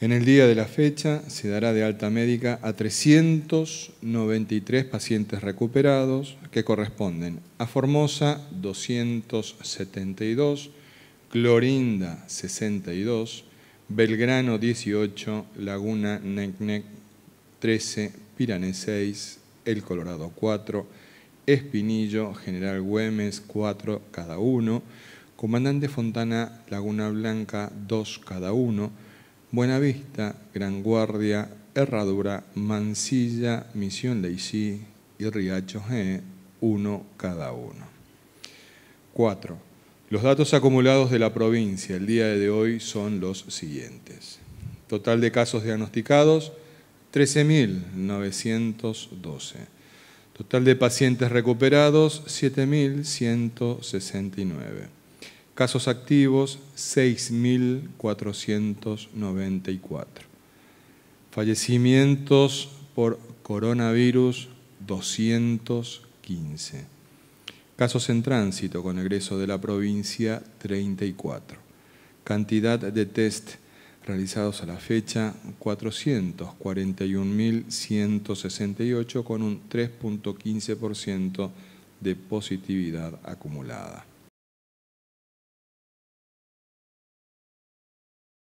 En el día de la fecha se dará de alta médica a 393 pacientes recuperados que corresponden a Formosa 272, Clorinda 62, Belgrano 18, Laguna Necnec 13, Pirané 6, El Colorado 4, Espinillo, General Güemes 4 cada uno, Comandante Fontana Laguna Blanca 2 cada uno, Buenavista, Gran Guardia, Herradura, Mansilla, Misión Leisí y Riacho G, uno cada uno. 4. Los datos acumulados de la provincia el día de hoy son los siguientes. Total de casos diagnosticados, 13.912. Total de pacientes recuperados, 7.169. Casos activos 6.494. Fallecimientos por coronavirus 215. Casos en tránsito con egreso de la provincia 34. Cantidad de test realizados a la fecha 441.168 con un 3.15% de positividad acumulada.